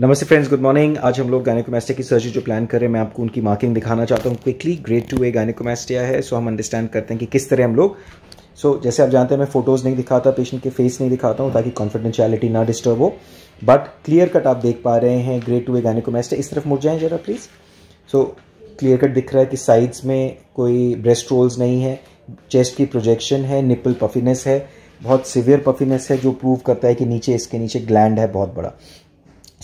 नमस्ते friends good morning आज हम लोग गायनोकोमेस्टिया की सर्जरी जो प्लान कर रहे हैं मैं आपको उनकी मार्किंग दिखाना चाहता हूँ quickly grade two A gynaecomastia है सो हम अंडरस्टैंड करते हैं कि किस तरह हम लोग सो so, जैसे आप जानते हैं मैं फोटोज़ नहीं दिखाता पेशेंट के फेस नहीं दिखाता हूँ ताकि कॉन्फिडेंशियलिटी ना डिस्टर्ब हो बट क्लियर कट आप देख पा रहे हैं ग्रेड टू ए गायनोकोमेस्टिया इस तरफ मुड़ जाएँ जरा प्लीज़ सो क्लियर कट दिख रहा है कि साइड्स में कोई ब्रेस्ट रोल्स नहीं है चेस्ट की प्रोजेक्शन है निपल पफिनेस है बहुत सिवियर पफिनेस है जो प्रूव करता है कि नीचे इसके नीचे ग्लैंड है बहुत बड़ा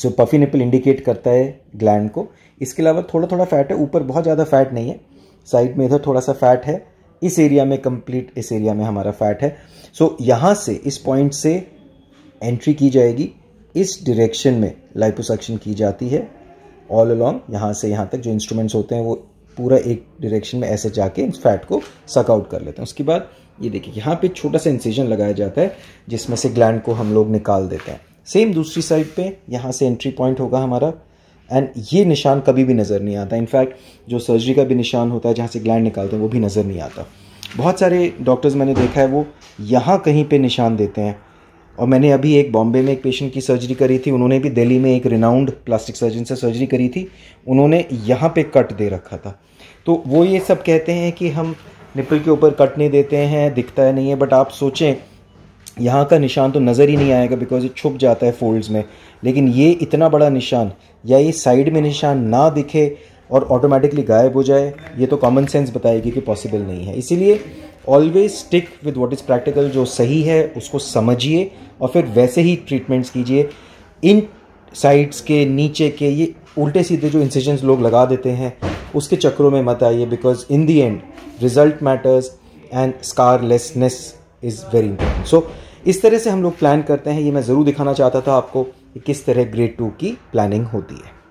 सो पफी निपल इंडिकेट करता है ग्लैंड को इसके अलावा थोड़ा थोड़ा फैट है ऊपर बहुत ज़्यादा फैट नहीं है साइड में इधर थोड़ा सा फैट है इस एरिया में कंप्लीट इस एरिया में हमारा फैट है सो so, यहाँ से इस पॉइंट से एंट्री की जाएगी इस डायरेक्शन में लाइपोसक्शन की जाती है ऑल अलॉन्ग यहाँ से यहाँ तक जो इंस्ट्रूमेंट्स होते हैं वो पूरा एक डायरेक्शन में ऐसे जाके इस फैट को सकआउट कर लेते हैं उसके बाद ये देखिए यहाँ पे छोटा सा इंसिजन लगाया जाता है जिसमें से ग्लैंड को हम लोग निकाल देते हैं सेम दूसरी साइड पे यहाँ से एंट्री पॉइंट होगा हमारा एंड ये निशान कभी भी नज़र नहीं आता इनफैक्ट जो सर्जरी का भी निशान होता है जहाँ से ग्लैंड निकालते हैं वो भी नज़र नहीं आता बहुत सारे डॉक्टर्स मैंने देखा है वो यहाँ कहीं पे निशान देते हैं और मैंने अभी एक बॉम्बे में एक पेशेंट की सर्जरी करी थी उन्होंने भी दिल्ली में एक रिनाउंड प्लास्टिक सर्जन से सर्जरी करी थी उन्होंने यहाँ पे कट दे रखा था तो वो ये सब कहते हैं कि हम निपल के ऊपर कट नहीं देते हैं दिखता है नहीं है बट आप सोचें यहाँ का निशान तो नज़र ही नहीं आएगा बिकॉज ये छुप जाता है फोल्ड्स में लेकिन ये इतना बड़ा निशान या ये साइड में निशान ना दिखे और ऑटोमेटिकली गायब हो जाए ये तो कॉमन सेंस बताएगी कि पॉसिबल नहीं है इसीलिए always stick with what is practical जो सही है उसको समझिए और फिर वैसे ही ट्रीटमेंट्स कीजिए इन साइड्स के नीचे के ये उल्टे सीधे जो इंसिजन लोग लगा देते हैं उसके चक्रों में मत आइए because in the end result matters and scarlessness is very important so इस तरह से हम लोग प्लान करते हैं ये मैं ज़रूर दिखाना चाहता था आपको कि किस तरह ग्रेड टू की प्लानिंग होती है